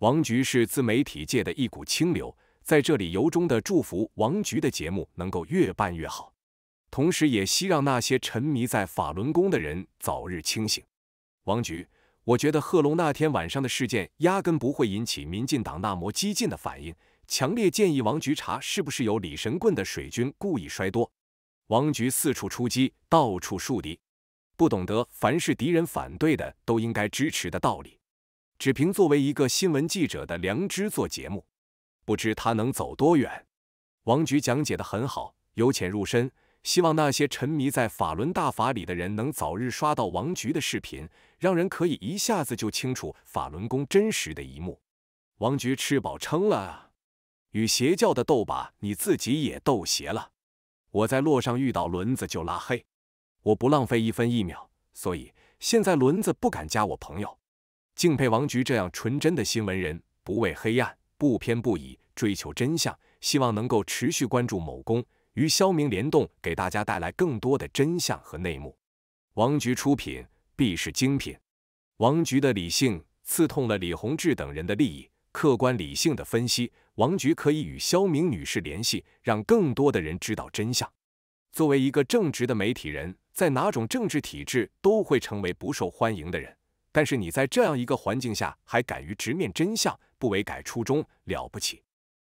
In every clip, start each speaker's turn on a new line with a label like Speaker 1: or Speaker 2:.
Speaker 1: 王菊是自媒体界的一股清流，在这里由衷的祝福王菊的节目能够越办越好，同时也希让那些沉迷在法轮功的人早日清醒。王菊，我觉得贺龙那天晚上的事件压根不会引起民进党那么激进的反应，强烈建议王菊查是不是有李神棍的水军故意摔多。王菊四处出击，到处树敌，不懂得凡是敌人反对的都应该支持的道理。只凭作为一个新闻记者的良知做节目，不知他能走多远。王菊讲解的很好，由浅入深。希望那些沉迷在法轮大法里的人能早日刷到王菊的视频，让人可以一下子就清楚法轮功真实的一幕。王菊吃饱撑了啊！与邪教的斗把你自己也斗邪了。我在路上遇到轮子就拉黑，我不浪费一分一秒，所以现在轮子不敢加我朋友。敬佩王菊这样纯真的新闻人，不畏黑暗，不偏不倚，追求真相。希望能够持续关注某公与肖明联动，给大家带来更多的真相和内幕。王菊出品，必是精品。王菊的理性刺痛了李洪志等人的利益，客观理性的分析，王菊可以与肖明女士联系，让更多的人知道真相。作为一个正直的媒体人，在哪种政治体制都会成为不受欢迎的人。但是你在这样一个环境下还敢于直面真相，不为改初衷，了不起！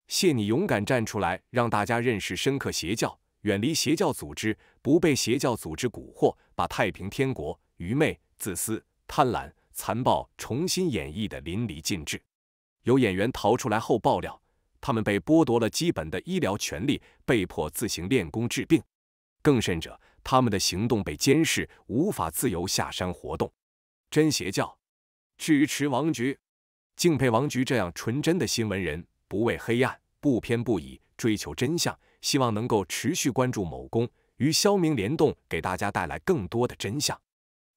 Speaker 1: 谢你勇敢站出来，让大家认识、深刻邪教，远离邪教组织，不被邪教组织蛊惑，把太平天国愚昧、自私、贪婪、残暴重新演绎的淋漓尽致。有演员逃出来后爆料，他们被剥夺了基本的医疗权利，被迫自行练功治病，更甚者，他们的行动被监视，无法自由下山活动。真邪教，支持王菊，敬佩王菊这样纯真的新闻人，不畏黑暗，不偏不倚，追求真相。希望能够持续关注某公与肖明联动，给大家带来更多的真相。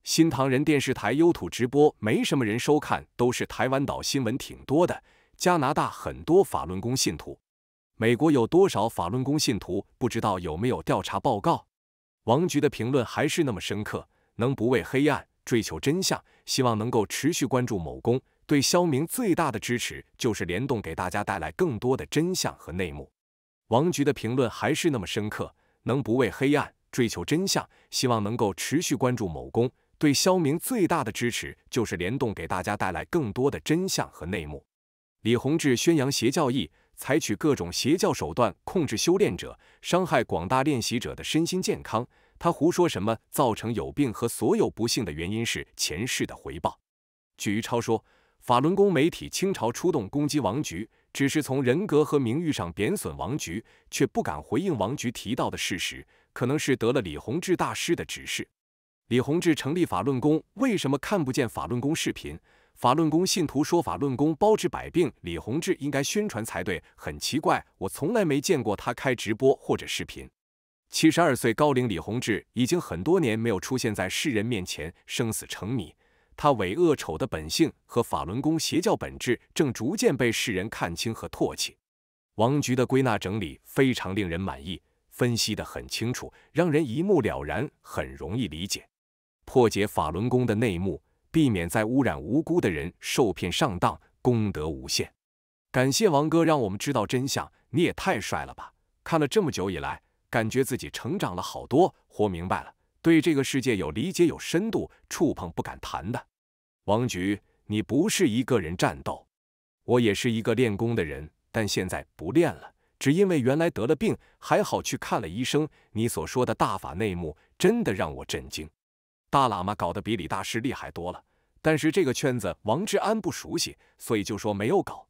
Speaker 1: 新唐人电视台优土直播没什么人收看，都是台湾岛新闻挺多的。加拿大很多法轮功信徒，美国有多少法轮功信徒不知道？有没有调查报告？王菊的评论还是那么深刻，能不畏黑暗？追求真相，希望能够持续关注某公对肖明最大的支持就是联动，给大家带来更多的真相和内幕。王局的评论还是那么深刻，能不畏黑暗，追求真相，希望能够持续关注某公对肖明最大的支持就是联动，给大家带来更多的真相和内幕。李洪志宣扬邪教义，采取各种邪教手段控制修炼者，伤害广大练习者的身心健康。他胡说什么造成有病和所有不幸的原因是前世的回报。据于超说，法轮功媒体倾巢出动攻击王菊，只是从人格和名誉上贬损王菊，却不敢回应王菊提到的事实，可能是得了李洪志大师的指示。李洪志成立法轮功，为什么看不见法轮功视频？法轮功信徒说法轮功包治百病，李洪志应该宣传才对，很奇怪，我从来没见过他开直播或者视频。七十二岁高龄，李洪志已经很多年没有出现在世人面前，生死成谜。他伪恶丑的本性和法轮功邪教本质，正逐渐被世人看清和唾弃。王局的归纳整理非常令人满意，分析得很清楚，让人一目了然，很容易理解。破解法轮功的内幕，避免再污染无辜的人受骗上当，功德无限。感谢王哥让我们知道真相，你也太帅了吧！看了这么久以来。感觉自己成长了好多，活明白了，对这个世界有理解、有深度，触碰不敢谈的。王局，你不是一个人战斗，我也是一个练功的人，但现在不练了，只因为原来得了病，还好去看了医生。你所说的大法内幕，真的让我震惊。大喇嘛搞得比李大师厉害多了，但是这个圈子王志安不熟悉，所以就说没有搞。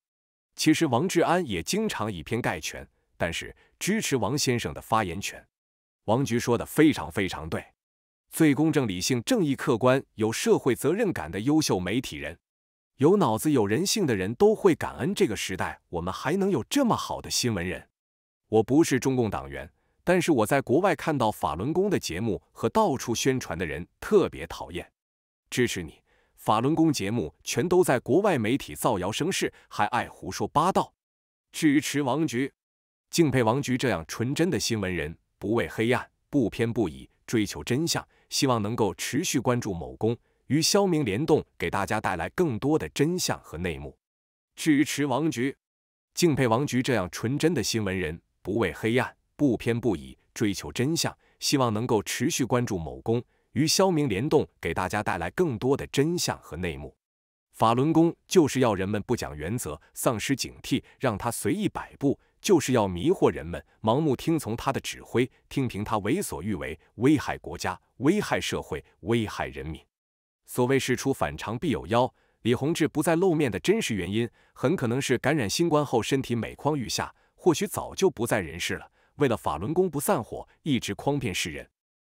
Speaker 1: 其实王志安也经常以偏概全。但是支持王先生的发言权，王局说的非常非常对，最公正、理性、正义、客观、有社会责任感的优秀媒体人，有脑子、有人性的人都会感恩这个时代，我们还能有这么好的新闻人。我不是中共党员，但是我在国外看到法轮功的节目和到处宣传的人特别讨厌，支持你。法轮功节目全都在国外媒体造谣生事，还爱胡说八道，支持王局。敬佩王菊这样纯真的新闻人，不畏黑暗，不偏不倚，追求真相，希望能够持续关注某公与肖明联动，给大家带来更多的真相和内幕。支持王菊，敬佩王菊这样纯真的新闻人，不畏黑暗，不偏不倚，追求真相，希望能够持续关注某公与肖明联动，给大家带来更多的真相和内幕。法轮功就是要人们不讲原则，丧失警惕，让他随意摆布。就是要迷惑人们，盲目听从他的指挥，听凭他为所欲为，危害国家，危害社会，危害人民。所谓事出反常必有妖，李洪志不再露面的真实原因，很可能是感染新冠后身体每况愈下，或许早就不在人世了。为了法轮功不散伙，一直诓骗世人。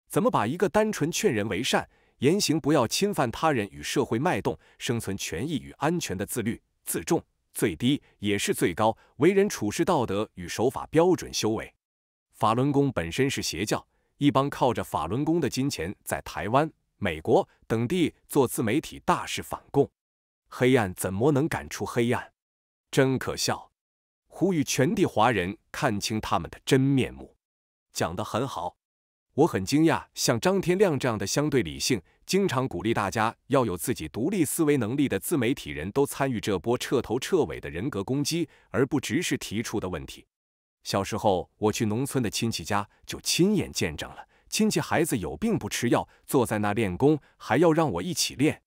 Speaker 1: 怎么把一个单纯劝人为善，言行不要侵犯他人与社会脉动，生存权益与安全的自律自重？最低也是最高，为人处事道德与守法标准，修为。法轮功本身是邪教，一帮靠着法轮功的金钱，在台湾、美国等地做自媒体大事反共。黑暗怎么能赶出黑暗？真可笑！呼吁全地华人看清他们的真面目。讲得很好。我很惊讶，像张天亮这样的相对理性、经常鼓励大家要有自己独立思维能力的自媒体人都参与这波彻头彻尾的人格攻击，而不只是提出的问题。小时候我去农村的亲戚家，就亲眼见证了亲戚孩子有病不吃药，坐在那练功，还要让我一起练。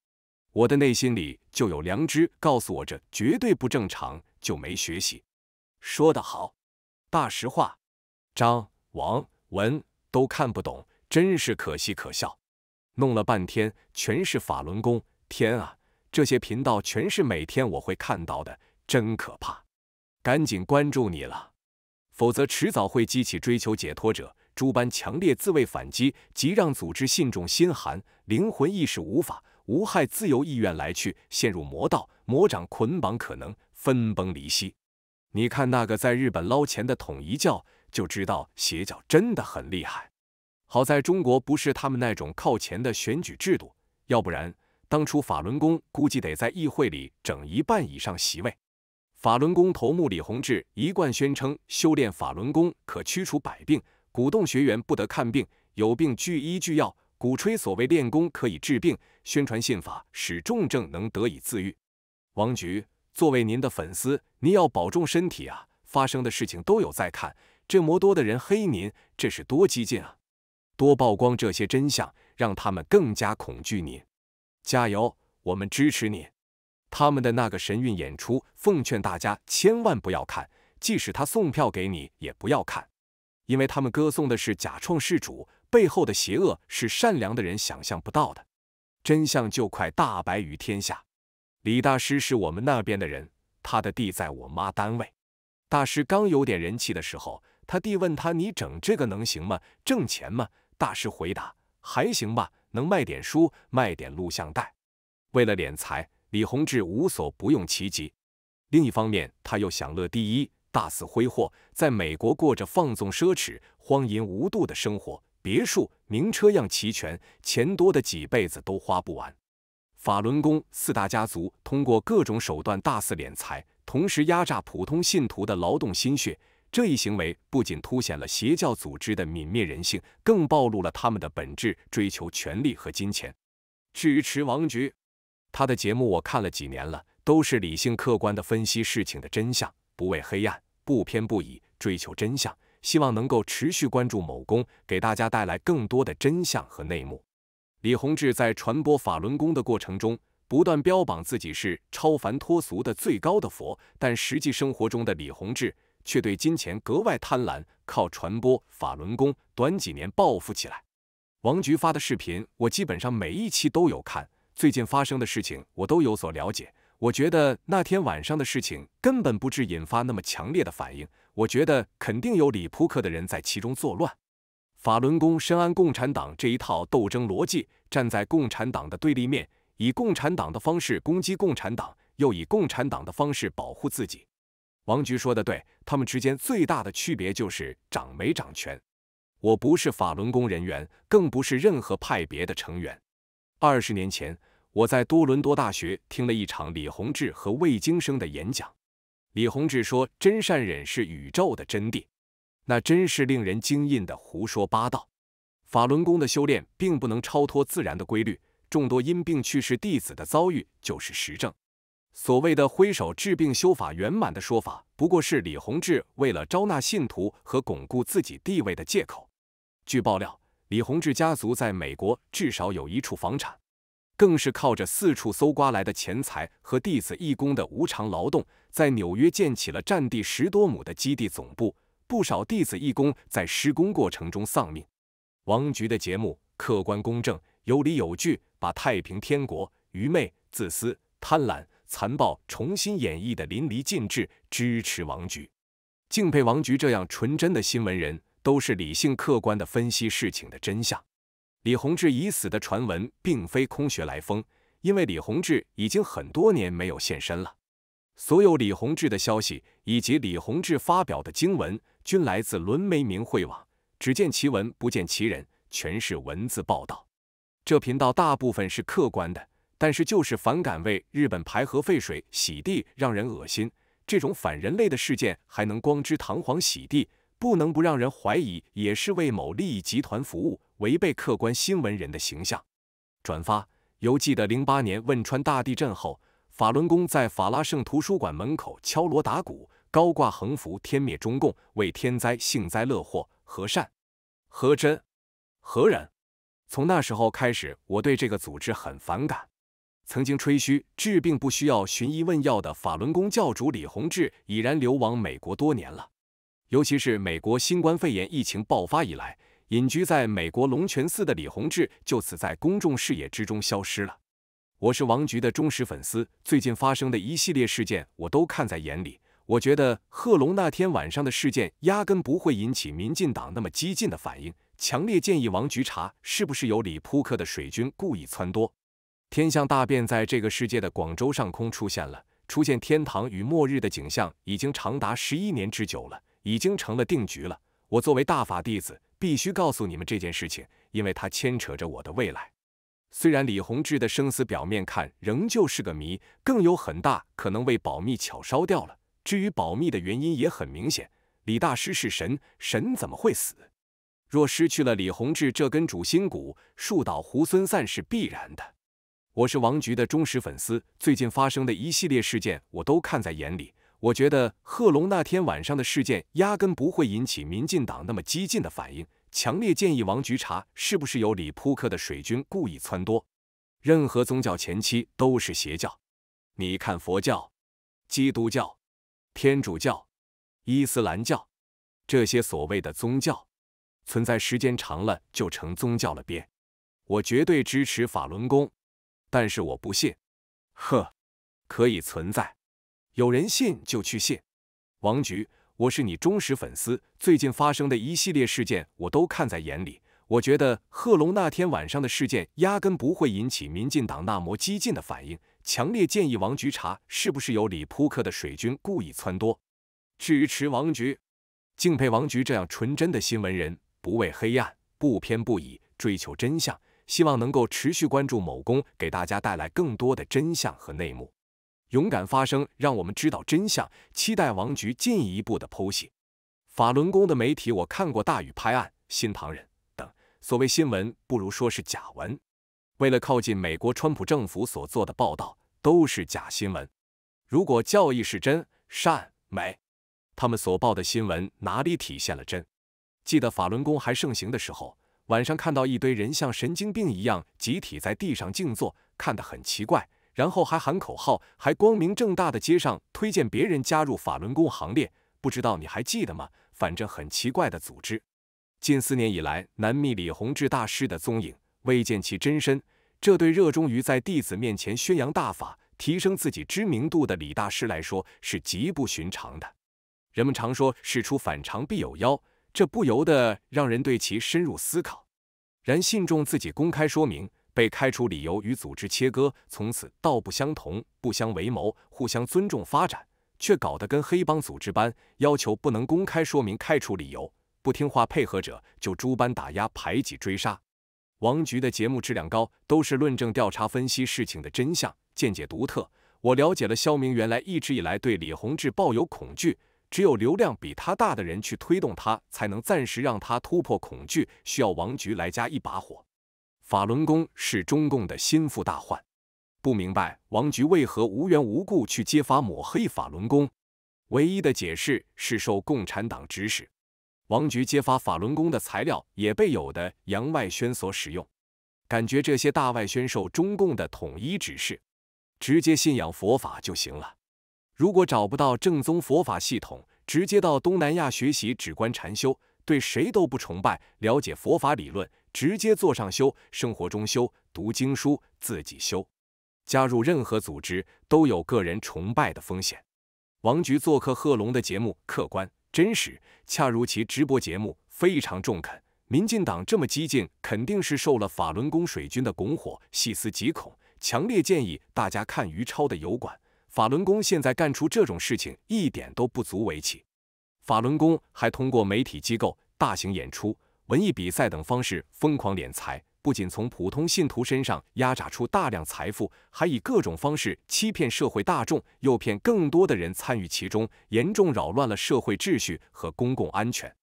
Speaker 1: 我的内心里就有良知告诉我这绝对不正常，就没学习。说得好，大实话，张王文。都看不懂，真是可惜可笑。弄了半天全是法轮功，天啊，这些频道全是每天我会看到的，真可怕。赶紧关注你了，否则迟早会激起追求解脱者诸般强烈自卫反击，即让组织信众心寒，灵魂意识无法无害自由意愿来去，陷入魔道魔掌捆绑，可能分崩离析。你看那个在日本捞钱的统一教。就知道邪教真的很厉害，好在中国不是他们那种靠钱的选举制度，要不然当初法轮功估计得在议会里整一半以上席位。法轮功头目李洪志一贯宣称，修炼法轮功可驱除百病，鼓动学员不得看病，有病据医据药，鼓吹所谓练功可以治病，宣传信法使重症能得以自愈。王局，作为您的粉丝，您要保重身体啊！发生的事情都有在看。这么多的人黑您，这是多激进啊！多曝光这些真相，让他们更加恐惧您。加油，我们支持你！他们的那个神韵演出，奉劝大家千万不要看，即使他送票给你，也不要看，因为他们歌颂的是假创世主，背后的邪恶是善良的人想象不到的。真相就快大白于天下。李大师是我们那边的人，他的地在我妈单位。大师刚有点人气的时候。他弟问他：“你整这个能行吗？挣钱吗？”大师回答：“还行吧，能卖点书，卖点录像带。”为了敛财，李洪志无所不用其极。另一方面，他又享乐第一，大肆挥霍，在美国过着放纵、奢侈、荒淫无度的生活，别墅、名车样齐全，钱多的几辈子都花不完。法轮功四大家族通过各种手段大肆敛财，同时压榨普通信徒的劳动心血。这一行为不仅凸显了邪教组织的泯灭人性，更暴露了他们的本质——追求权力和金钱。支持王局，他的节目我看了几年了，都是理性客观的分析事情的真相，不畏黑暗，不偏不倚，追求真相。希望能够持续关注某公，给大家带来更多的真相和内幕。李洪志在传播法轮功的过程中，不断标榜自己是超凡脱俗的最高的佛，但实际生活中的李洪志。却对金钱格外贪婪，靠传播法轮功，短几年暴富起来。王局发的视频，我基本上每一期都有看，最近发生的事情我都有所了解。我觉得那天晚上的事情根本不致引发那么强烈的反应，我觉得肯定有理扑克的人在其中作乱。法轮功深谙共产党这一套斗争逻辑，站在共产党的对立面，以共产党的方式攻击共产党，又以共产党的方式保护自己。王局说的对，他们之间最大的区别就是掌没掌权。我不是法轮功人员，更不是任何派别的成员。二十年前，我在多伦多大学听了一场李洪志和魏京生的演讲。李洪志说真善忍是宇宙的真谛，那真是令人惊异的胡说八道。法轮功的修炼并不能超脱自然的规律，众多因病去世弟子的遭遇就是实证。所谓的“挥手治病修法圆满”的说法，不过是李洪志为了招纳信徒和巩固自己地位的借口。据爆料，李洪志家族在美国至少有一处房产，更是靠着四处搜刮来的钱财和弟子义工的无偿劳动，在纽约建起了占地十多亩的基地总部。不少弟子义工在施工过程中丧命。王菊的节目客观公正，有理有据，把太平天国愚昧、自私、贪婪。残暴重新演绎的淋漓尽致，支持王菊，敬佩王菊这样纯真的新闻人，都是理性客观的分析事情的真相。李洪志已死的传闻并非空穴来风，因为李洪志已经很多年没有现身了。所有李洪志的消息以及李洪志发表的经文，均来自轮媒明慧网，只见其文不见其人，全是文字报道。这频道大部分是客观的。但是就是反感为日本排核废水洗地，让人恶心。这种反人类的事件还能光之堂皇洗地，不能不让人怀疑也是为某利益集团服务，违背客观新闻人的形象。转发犹记得零八年汶川大地震后，法轮功在法拉盛图书馆门口敲锣打鼓，高挂横幅“天灭中共，为天灾幸灾乐祸”，何善？何真？何人？从那时候开始，我对这个组织很反感。曾经吹嘘治病不需要寻医问药的法轮功教主李洪志，已然流亡美国多年了。尤其是美国新冠肺炎疫情爆发以来，隐居在美国龙泉寺的李洪志，就此在公众视野之中消失了。我是王菊的忠实粉丝，最近发生的一系列事件我都看在眼里。我觉得贺龙那天晚上的事件，压根不会引起民进党那么激进的反应。强烈建议王菊查，是不是有李扑克的水军故意撺掇。天象大变，在这个世界的广州上空出现了出现天堂与末日的景象，已经长达十一年之久了，已经成了定局了。我作为大法弟子，必须告诉你们这件事情，因为它牵扯着我的未来。虽然李洪志的生死表面看仍旧是个谜，更有很大可能为保密巧烧掉了。至于保密的原因也很明显，李大师是神，神怎么会死？若失去了李洪志这根主心骨，树倒猢狲散是必然的。我是王菊的忠实粉丝，最近发生的一系列事件我都看在眼里。我觉得贺龙那天晚上的事件压根不会引起民进党那么激进的反应。强烈建议王菊查，是不是有李扑克的水军故意撺掇。任何宗教前期都是邪教。你看佛教、基督教、天主教、伊斯兰教这些所谓的宗教，存在时间长了就成宗教了别。我绝对支持法轮功。但是我不信，呵，可以存在，有人信就去信。王局，我是你忠实粉丝，最近发生的一系列事件我都看在眼里。我觉得贺龙那天晚上的事件压根不会引起民进党那么激进的反应。强烈建议王局查，是不是有李扑克的水军故意撺掇。支持王局，敬佩王局这样纯真的新闻人，不畏黑暗，不偏不倚，追求真相。希望能够持续关注某公，给大家带来更多的真相和内幕。勇敢发声，让我们知道真相。期待王局进一步的剖析。法轮功的媒体，我看过《大禹拍案》《新唐人》等所谓新闻，不如说是假文。为了靠近美国川普政府所做的报道，都是假新闻。如果教义是真善美，他们所报的新闻哪里体现了真？记得法轮功还盛行的时候。晚上看到一堆人像神经病一样集体在地上静坐，看得很奇怪，然后还喊口号，还光明正大的街上推荐别人加入法轮功行列，不知道你还记得吗？反正很奇怪的组织。近四年以来，南密李洪志大师的踪影未见其真身，这对热衷于在弟子面前宣扬大法、提升自己知名度的李大师来说是极不寻常的。人们常说，事出反常必有妖。这不由得让人对其深入思考。然信众自己公开说明被开除理由与组织切割，从此道不相同，不相为谋，互相尊重发展，却搞得跟黑帮组织般，要求不能公开说明开除理由，不听话配合者就诸般打压排挤追杀。王局的节目质量高，都是论证调查分析事情的真相，见解独特。我了解了肖明，原来一直以来对李洪志抱有恐惧。只有流量比他大的人去推动他，才能暂时让他突破恐惧。需要王局来加一把火。法轮功是中共的心腹大患，不明白王局为何无缘无故去揭发抹黑法轮功，唯一的解释是受共产党指使。王局揭发法轮功的材料也被有的杨外宣所使用，感觉这些大外宣受中共的统一指示，直接信仰佛法就行了。如果找不到正宗佛法系统，直接到东南亚学习止观禅修，对谁都不崇拜，了解佛法理论，直接坐上修，生活中修，读经书自己修。加入任何组织都有个人崇拜的风险。王局做客贺龙的节目，客观真实，恰如其直播节目，非常中肯。民进党这么激进，肯定是受了法轮功水军的拱火，细思极恐。强烈建议大家看于超的油管。法轮功现在干出这种事情一点都不足为奇。法轮功还通过媒体机构、大型演出、文艺比赛等方式疯狂敛财，不仅从普通信徒身上压榨出大量财富，还以各种方式欺骗社会大众，诱骗更多的人参与其中，严重扰乱了社会秩序和公共安全。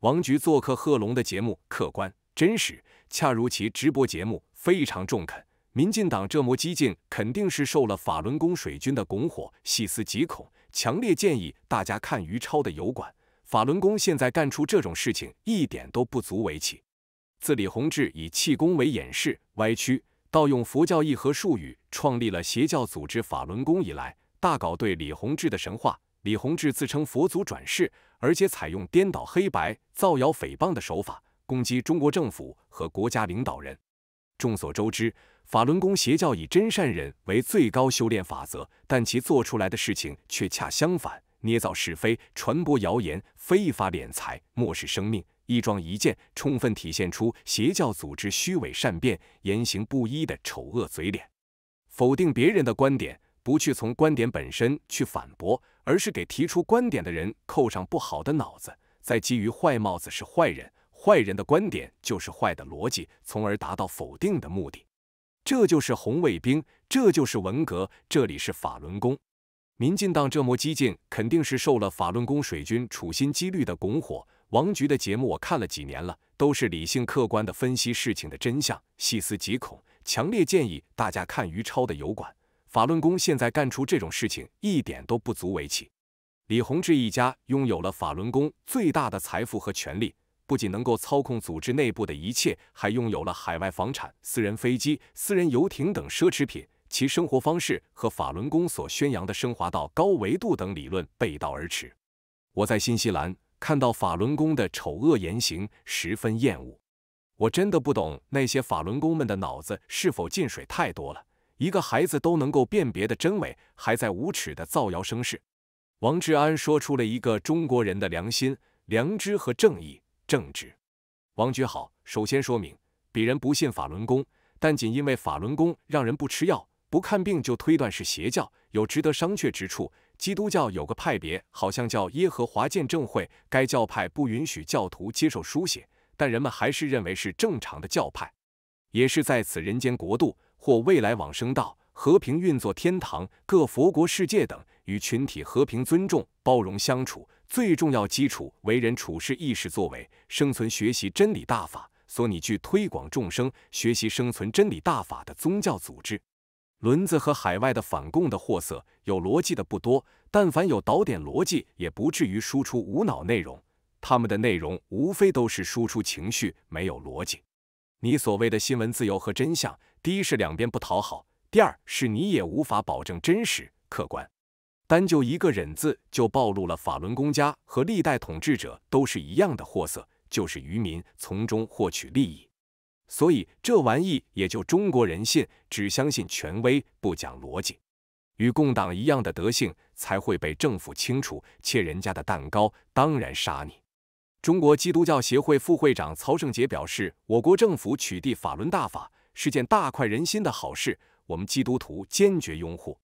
Speaker 1: 王菊做客贺龙的节目客观真实，恰如其直播节目，非常中肯。民进党这么激进，肯定是受了法轮功水军的拱火。细思极恐，强烈建议大家看于超的油管。法轮功现在干出这种事情，一点都不足为奇。自李洪志以气功为掩饰、歪曲、盗用佛教义和术语，创立了邪教组织法轮功以来，大搞对李洪志的神话。李洪志自称佛祖转世，而且采用颠倒黑白、造谣诽谤的手法，攻击中国政府和国家领导人。众所周知，法轮功邪教以真善忍为最高修炼法则，但其做出来的事情却恰相反，捏造是非，传播谣言，非法敛财，漠视生命，一桩一件，充分体现出邪教组织虚伪善变、言行不一的丑恶嘴脸。否定别人的观点，不去从观点本身去反驳，而是给提出观点的人扣上不好的脑子，再基于坏帽子是坏人。坏人的观点就是坏的逻辑，从而达到否定的目的。这就是红卫兵，这就是文革，这里是法轮功。民进党这么激进，肯定是受了法轮功水军处心积虑的拱火。王局的节目我看了几年了，都是理性客观的分析事情的真相，细思极恐。强烈建议大家看于超的油管。法轮功现在干出这种事情一点都不足为奇。李洪志一家拥有了法轮功最大的财富和权力。不仅能够操控组织内部的一切，还拥有了海外房产、私人飞机、私人游艇等奢侈品，其生活方式和法轮功所宣扬的升华到高维度等理论背道而驰。我在新西兰看到法轮功的丑恶言行，十分厌恶。我真的不懂那些法轮功们的脑子是否进水太多了，一个孩子都能够辨别的真伪，还在无耻的造谣生事。王志安说出了一个中国人的良心、良知和正义。政治。王局好。首先说明，鄙人不信法轮功，但仅因为法轮功让人不吃药、不看病就推断是邪教，有值得商榷之处。基督教有个派别，好像叫耶和华见证会，该教派不允许教徒接受书写，但人们还是认为是正常的教派。也是在此人间国度或未来往生道和平运作，天堂、各佛国世界等与群体和平、尊重、包容相处。最重要基础为人处事意识作为生存学习真理大法，索尼具推广众生学习生存真理大法的宗教组织。轮子和海外的反共的货色，有逻辑的不多，但凡有导点逻辑，也不至于输出无脑内容。他们的内容无非都是输出情绪，没有逻辑。你所谓的新闻自由和真相，第一是两边不讨好，第二是你也无法保证真实客观。单就一个“忍”字，就暴露了法轮功家和历代统治者都是一样的货色，就是愚民从中获取利益。所以这玩意也就中国人信，只相信权威，不讲逻辑，与共党一样的德性，才会被政府清除。切人家的蛋糕，当然杀你。中国基督教协会副会长曹胜杰表示：“我国政府取缔法轮大法是件大快人心的好事，我们基督徒坚决拥护。”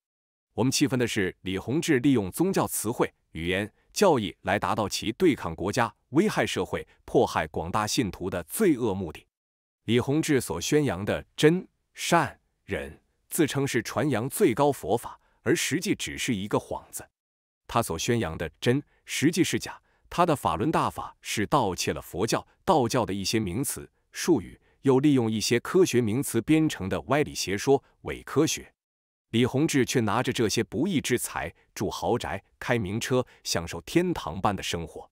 Speaker 1: 我们气愤的是，李洪志利用宗教词汇、语言、教义来达到其对抗国家、危害社会、迫害广大信徒的罪恶目的。李洪志所宣扬的真善忍，自称是传扬最高佛法，而实际只是一个幌子。他所宣扬的真，实际是假；他的法轮大法是盗窃了佛教、道教的一些名词术语，又利用一些科学名词编成的歪理邪说、伪科学。李洪志却拿着这些不义之财住豪宅、开名车，享受天堂般的生活。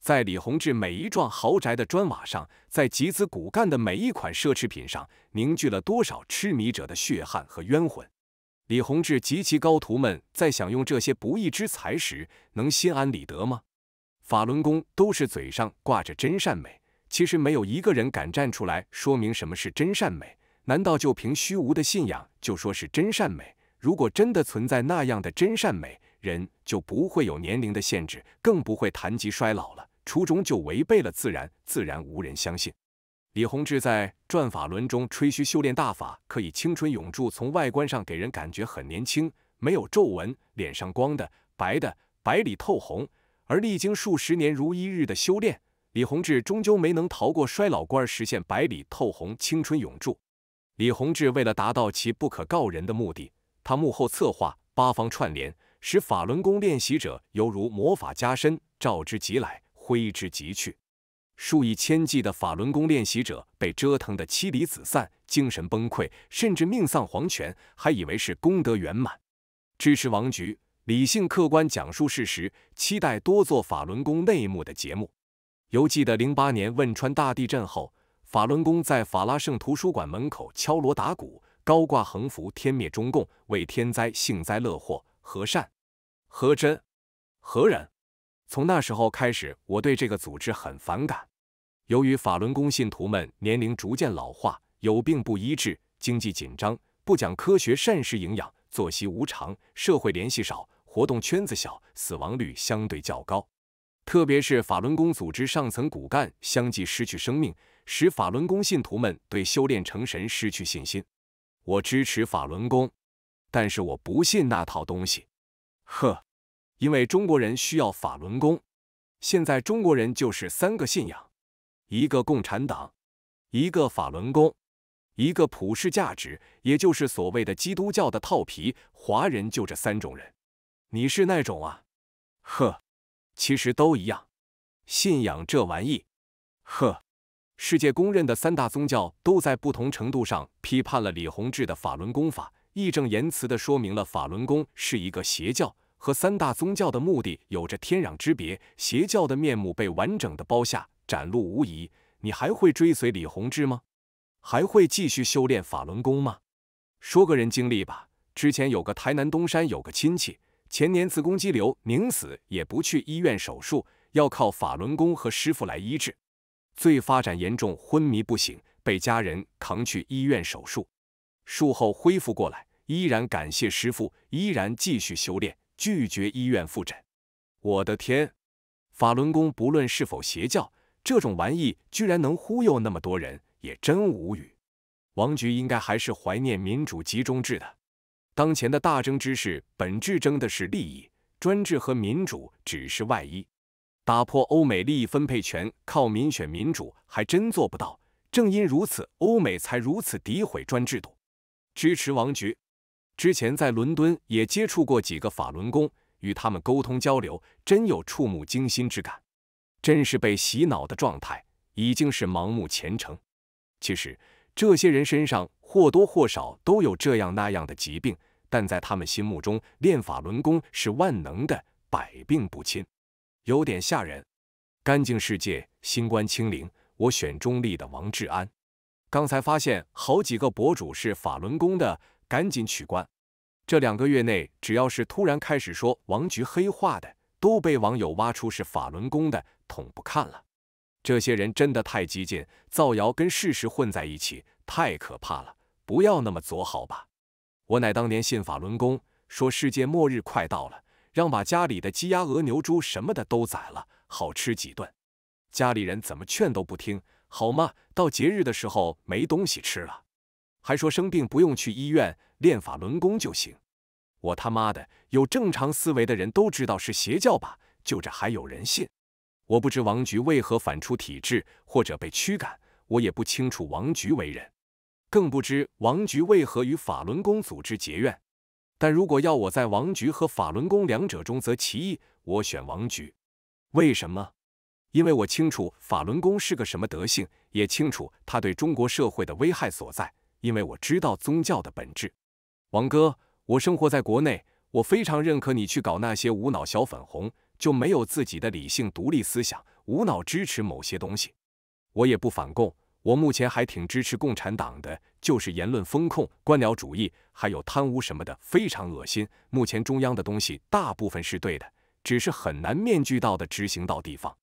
Speaker 1: 在李洪志每一幢豪宅的砖瓦上，在集资骨干的每一款奢侈品上，凝聚了多少痴迷者的血汗和冤魂？李洪志及其高徒们在享用这些不义之财时，能心安理得吗？法轮功都是嘴上挂着真善美，其实没有一个人敢站出来说明什么是真善美。难道就凭虚无的信仰就说是真善美？如果真的存在那样的真善美，人就不会有年龄的限制，更不会谈及衰老了。初衷就违背了自然，自然无人相信。李洪志在《转法轮》中吹嘘修炼大法可以青春永驻，从外观上给人感觉很年轻，没有皱纹，脸上光的白的白里透红。而历经数十年如一日的修炼，李洪志终究没能逃过衰老关，实现白里透红、青春永驻。李洪志为了达到其不可告人的目的，他幕后策划，八方串联，使法轮功练习者犹如魔法加身，召之即来，挥之即去。数以千计的法轮功练习者被折腾得妻离子散，精神崩溃，甚至命丧黄泉，还以为是功德圆满。支持王菊，理性客观讲述事实，期待多做法轮功内幕的节目。犹记得零八年汶川大地震后。法轮功在法拉盛图书馆门口敲锣打鼓，高挂横幅“天灭中共，为天灾幸灾乐祸”。何善？何真？何人？从那时候开始，我对这个组织很反感。由于法轮功信徒们年龄逐渐老化，有病不医治，经济紧张，不讲科学膳食营养，作息无常，社会联系少，活动圈子小，死亡率相对较高。特别是法轮功组织上层骨干相继失去生命，使法轮功信徒们对修炼成神失去信心。我支持法轮功，但是我不信那套东西。呵，因为中国人需要法轮功。现在中国人就是三个信仰：一个共产党，一个法轮功，一个普世价值，也就是所谓的基督教的套皮。华人就这三种人，你是那种啊？呵。其实都一样，信仰这玩意，呵，世界公认的三大宗教都在不同程度上批判了李洪志的法轮功法，义正言辞的说明了法轮功是一个邪教，和三大宗教的目的有着天壤之别。邪教的面目被完整的包下，展露无遗。你还会追随李洪志吗？还会继续修炼法轮功吗？说个人经历吧，之前有个台南东山有个亲戚。前年子宫肌瘤，宁死也不去医院手术，要靠法轮功和师傅来医治。最发展严重，昏迷不醒，被家人扛去医院手术。术后恢复过来，依然感谢师傅，依然继续修炼，拒绝医院复诊。我的天，法轮功不论是否邪教，这种玩意居然能忽悠那么多人，也真无语。王局应该还是怀念民主集中制的。当前的大争之势，本质争的是利益，专制和民主只是外衣。打破欧美利益分配权，靠民选民主还真做不到。正因如此，欧美才如此诋毁专制度。支持王局。之前在伦敦也接触过几个法轮功，与他们沟通交流，真有触目惊心之感。真是被洗脑的状态，已经是盲目虔诚。其实这些人身上。或多或少都有这样那样的疾病，但在他们心目中，练法轮功是万能的，百病不侵，有点吓人。干净世界，心官清零，我选中立的王志安。刚才发现好几个博主是法轮功的，赶紧取关。这两个月内，只要是突然开始说王菊黑话的，都被网友挖出是法轮功的，捅不看了。这些人真的太激进，造谣跟事实混在一起，太可怕了。不要那么左好吧！我乃当年信法轮功，说世界末日快到了，让把家里的鸡鸭鹅牛猪什么的都宰了，好吃几顿。家里人怎么劝都不听，好吗？到节日的时候没东西吃了，还说生病不用去医院，练法轮功就行。我他妈的有正常思维的人都知道是邪教吧？就这还有人信？我不知王菊为何反出体制或者被驱赶，我也不清楚王菊为人。更不知王局为何与法轮功组织结怨，但如果要我在王局和法轮功两者中择其一，我选王局。为什么？因为我清楚法轮功是个什么德性，也清楚它对中国社会的危害所在。因为我知道宗教的本质。王哥，我生活在国内，我非常认可你去搞那些无脑小粉红，就没有自己的理性独立思想，无脑支持某些东西。我也不反共。我目前还挺支持共产党的，就是言论风控、官僚主义，还有贪污什么的，非常恶心。目前中央的东西大部分是对的，只是很难面俱到的执行到地方。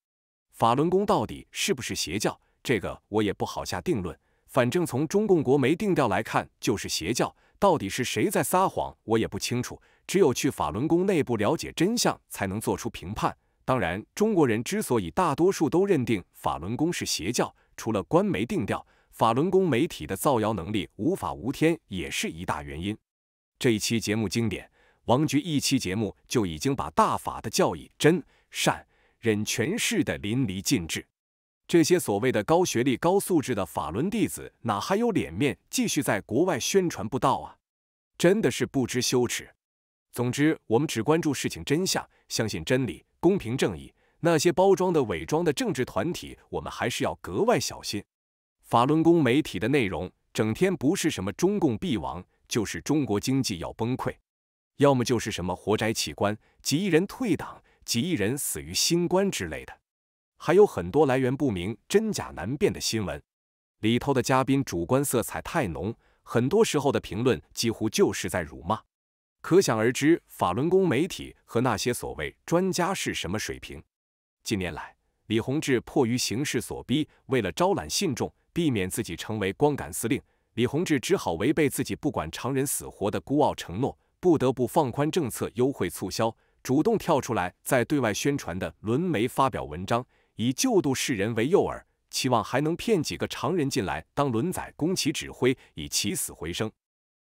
Speaker 1: 法轮功到底是不是邪教，这个我也不好下定论。反正从中共国媒定调来看，就是邪教。到底是谁在撒谎，我也不清楚。只有去法轮功内部了解真相，才能做出评判。当然，中国人之所以大多数都认定法轮功是邪教，除了官媒定调，法轮功媒体的造谣能力无法无天也是一大原因。这一期节目经典，王菊一期节目就已经把大法的教义真善忍诠释的淋漓尽致。这些所谓的高学历高素质的法轮弟子哪还有脸面继续在国外宣传不道啊？真的是不知羞耻。总之，我们只关注事情真相，相信真理，公平正义。那些包装的伪装的政治团体，我们还是要格外小心。法轮功媒体的内容，整天不是什么中共必亡，就是中国经济要崩溃，要么就是什么活摘器官、几亿人退党、几亿人死于新冠之类的，还有很多来源不明、真假难辨的新闻。里头的嘉宾主观色彩太浓，很多时候的评论几乎就是在辱骂，可想而知，法轮功媒体和那些所谓专家是什么水平。近年来，李洪志迫于形势所逼，为了招揽信众，避免自己成为光杆司令，李洪志只好违背自己不管常人死活的孤傲承诺，不得不放宽政策，优惠促销，主动跳出来，在对外宣传的轮媒发表文章，以救度世人为诱饵，期望还能骗几个常人进来当轮仔供其指挥，以起死回生。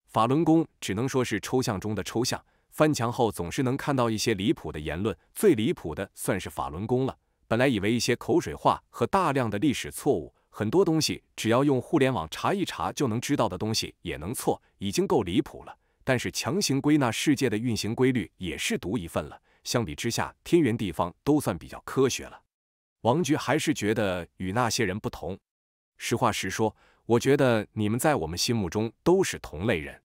Speaker 1: 法轮功只能说是抽象中的抽象。翻墙后总是能看到一些离谱的言论，最离谱的算是法轮功了。本来以为一些口水话和大量的历史错误，很多东西只要用互联网查一查就能知道的东西也能错，已经够离谱了。但是强行归纳世界的运行规律也是独一份了。相比之下，天圆地方都算比较科学了。王局还是觉得与那些人不同。实话实说，我觉得你们在我们心目中都是同类人，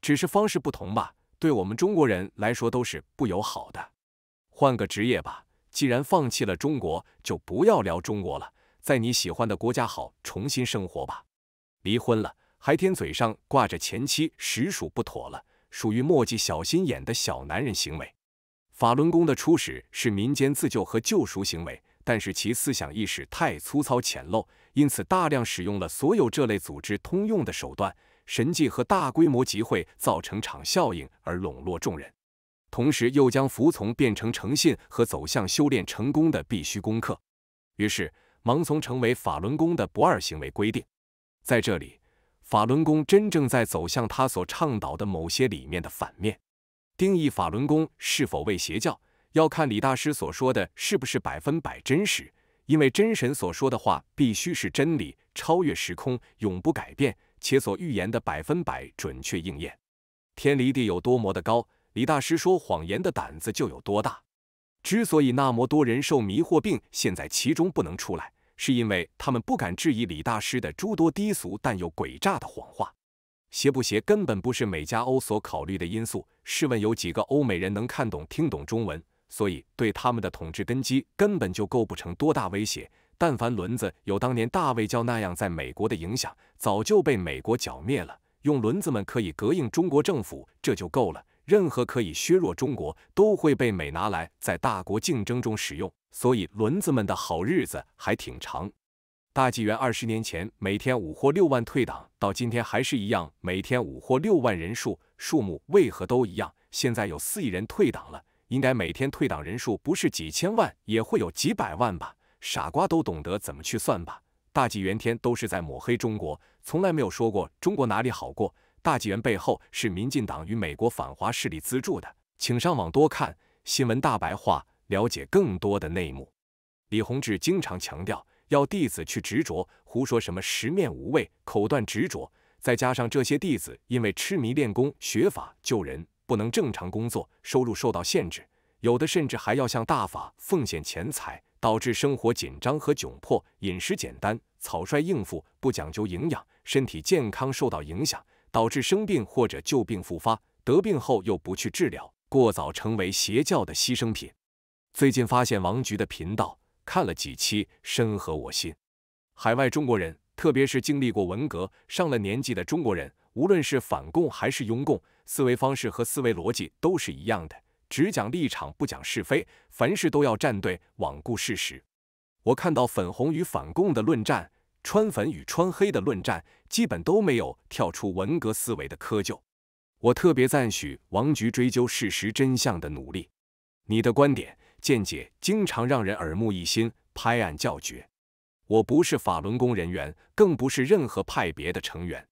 Speaker 1: 只是方式不同吧。对我们中国人来说都是不友好的，换个职业吧。既然放弃了中国，就不要聊中国了，在你喜欢的国家好重新生活吧。离婚了还舔嘴上挂着前妻，实属不妥了，属于墨迹小心眼的小男人行为。法轮功的初始是民间自救和救赎行为，但是其思想意识太粗糙浅陋，因此大量使用了所有这类组织通用的手段。神迹和大规模集会造成场效应而笼络众人，同时又将服从变成诚信和走向修炼成功的必须功课。于是，盲从成为法轮功的不二行为规定。在这里，法轮功真正在走向他所倡导的某些理念的反面。定义法轮功是否为邪教，要看李大师所说的是不是百分百真实，因为真神所说的话必须是真理，超越时空，永不改变。且所预言的百分百准确应验，天离地有多么的高，李大师说谎言的胆子就有多大。之所以那么多人受迷惑病，陷在其中不能出来，是因为他们不敢质疑李大师的诸多低俗但又诡诈的谎话。邪不邪根本不是美加欧所考虑的因素。试问有几个欧美人能看懂听懂中文？所以对他们的统治根基根本就构不成多大威胁。但凡轮子有当年大卫教那样在美国的影响，早就被美国剿灭了。用轮子们可以隔应中国政府，这就够了。任何可以削弱中国，都会被美拿来在大国竞争中使用。所以轮子们的好日子还挺长。大纪元二十年前每天五或六万退党，到今天还是一样，每天五或六万人数，数目为何都一样？现在有四亿人退党了，应该每天退党人数不是几千万，也会有几百万吧？傻瓜都懂得怎么去算吧。大纪元天都是在抹黑中国，从来没有说过中国哪里好过。大纪元背后是民进党与美国反华势力资助的，请上网多看新闻大白话，了解更多的内幕。李洪志经常强调，要弟子去执着，胡说什么十面无畏，口断执着。再加上这些弟子因为痴迷练功学法救人，不能正常工作，收入受到限制，有的甚至还要向大法奉献钱财。导致生活紧张和窘迫，饮食简单、草率应付，不讲究营养，身体健康受到影响，导致生病或者旧病复发。得病后又不去治疗，过早成为邪教的牺牲品。最近发现王菊的频道，看了几期，深合我心。海外中国人，特别是经历过文革、上了年纪的中国人，无论是反共还是拥共，思维方式和思维逻辑都是一样的。只讲立场不讲是非，凡事都要站队，罔顾事实。我看到粉红与反共的论战，穿粉与穿黑的论战，基本都没有跳出文革思维的窠臼。我特别赞许王局追究事实真相的努力。你的观点见解经常让人耳目一新，拍案叫绝。我不是法轮功人员，更不是任何派别的成员。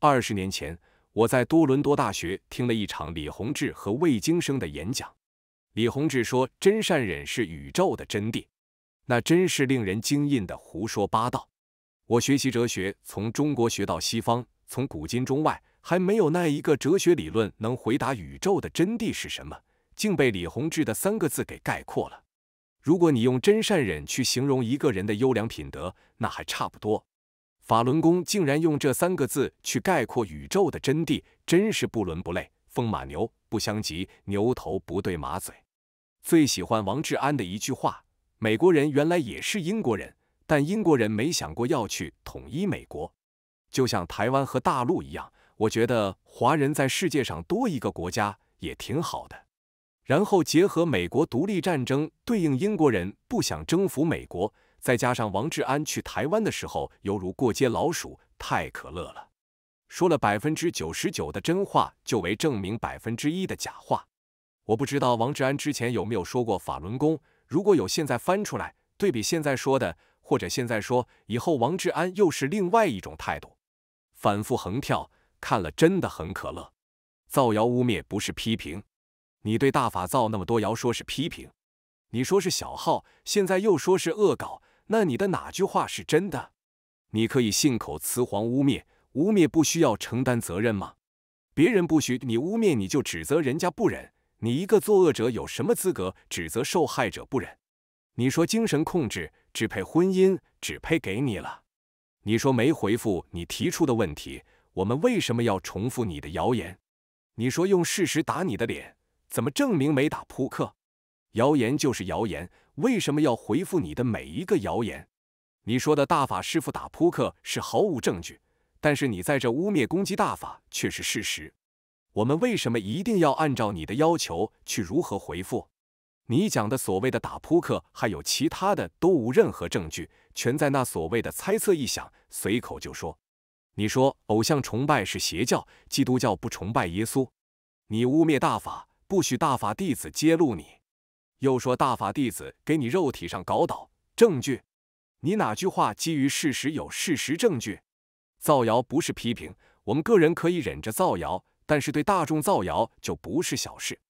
Speaker 1: 二十年前。我在多伦多大学听了一场李洪志和魏京生的演讲。李洪志说“真善忍是宇宙的真谛”，那真是令人惊异的胡说八道。我学习哲学，从中国学到西方，从古今中外，还没有那一个哲学理论能回答宇宙的真谛是什么，竟被李洪志的三个字给概括了。如果你用“真善忍”去形容一个人的优良品德，那还差不多。法轮功竟然用这三个字去概括宇宙的真谛，真是不伦不类，风马牛不相及，牛头不对马嘴。最喜欢王志安的一句话：“美国人原来也是英国人，但英国人没想过要去统一美国，就像台湾和大陆一样。”我觉得华人在世界上多一个国家也挺好的。然后结合美国独立战争，对应英国人不想征服美国。再加上王志安去台湾的时候犹如过街老鼠，太可乐了。说了百分之九十九的真话，就为证明百分之一的假话。我不知道王志安之前有没有说过法轮功，如果有，现在翻出来对比现在说的，或者现在说以后，王志安又是另外一种态度。反复横跳，看了真的很可乐。造谣污蔑不是批评，你对大法造那么多谣，说是批评，你说是小号，现在又说是恶搞。那你的哪句话是真的？你可以信口雌黄污蔑，污蔑不需要承担责任吗？别人不许你污蔑，你就指责人家不忍，你一个作恶者有什么资格指责受害者不忍？你说精神控制只配婚姻，只配给你了。你说没回复你提出的问题，我们为什么要重复你的谣言？你说用事实打你的脸，怎么证明没打扑克？谣言就是谣言。为什么要回复你的每一个谣言？你说的大法师傅打扑克是毫无证据，但是你在这污蔑攻击大法却是事实。我们为什么一定要按照你的要求去如何回复？你讲的所谓的打扑克还有其他的都无任何证据，全在那所谓的猜测臆想，随口就说。你说偶像崇拜是邪教，基督教不崇拜耶稣？你污蔑大法，不许大法弟子揭露你。又说大法弟子给你肉体上搞倒，证据？你哪句话基于事实有事实证据？造谣不是批评，我们个人可以忍着造谣，但是对大众造谣就不是小事。